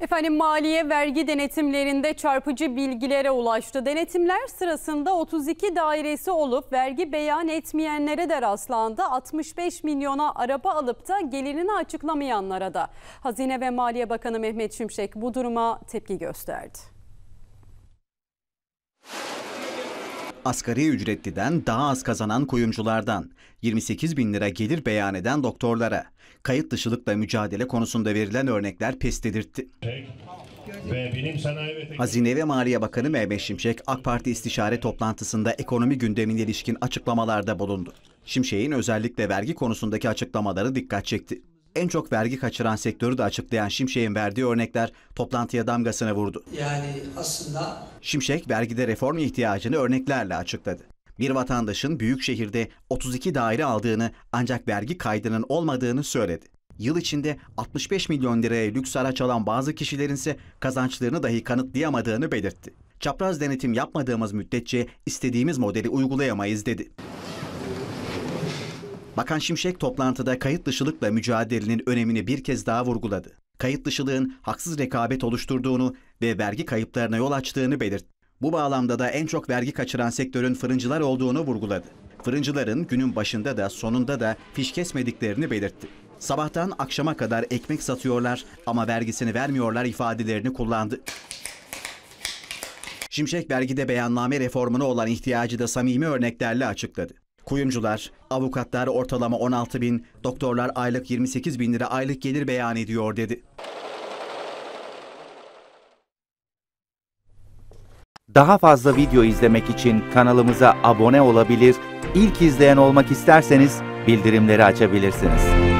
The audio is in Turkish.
Efendim maliye vergi denetimlerinde çarpıcı bilgilere ulaştı. Denetimler sırasında 32 dairesi olup vergi beyan etmeyenlere de rastlandı. 65 milyona araba alıp da gelirini açıklamayanlara da. Hazine ve Maliye Bakanı Mehmet Şimşek bu duruma tepki gösterdi. Asgari ücretliden daha az kazanan kuyumculardan, 28 bin lira gelir beyan eden doktorlara, kayıt dışılıkla mücadele konusunda verilen örnekler pes dedirtti. Hazine ve Maliye Bakanı Mehmet Şimşek, AK Parti istişare toplantısında ekonomi gündemine ilişkin açıklamalarda bulundu. Şimşek'in özellikle vergi konusundaki açıklamaları dikkat çekti en çok vergi kaçıran sektörü de açıklayan Şimşek'in verdiği örnekler toplantıya damgasını vurdu. Yani aslında Şimşek vergide reform ihtiyacını örneklerle açıkladı. Bir vatandaşın büyük şehirde 32 daire aldığını ancak vergi kaydının olmadığını söyledi. Yıl içinde 65 milyon liraya lüks araç alan bazı kişilerin ise kazançlarını dahi kanıtlayamadığını belirtti. Çapraz denetim yapmadığımız müddetçe istediğimiz modeli uygulayamayız dedi. Bakan Şimşek toplantıda kayıt dışılıkla mücadelenin önemini bir kez daha vurguladı. Kayıt dışılığın haksız rekabet oluşturduğunu ve vergi kayıplarına yol açtığını belirtti. Bu bağlamda da en çok vergi kaçıran sektörün fırıncılar olduğunu vurguladı. Fırıncıların günün başında da sonunda da fiş kesmediklerini belirtti. Sabahtan akşama kadar ekmek satıyorlar ama vergisini vermiyorlar ifadelerini kullandı. Şimşek vergide beyanname reformuna olan ihtiyacı da samimi örneklerle açıkladı. Kuyumcular, avukatlar ortalama 16 bin, doktorlar aylık 28 bin lira aylık gelir beyan ediyor dedi. Daha fazla video izlemek için kanalımıza abone olabilir, ilk izleyen olmak isterseniz bildirimleri açabilirsiniz.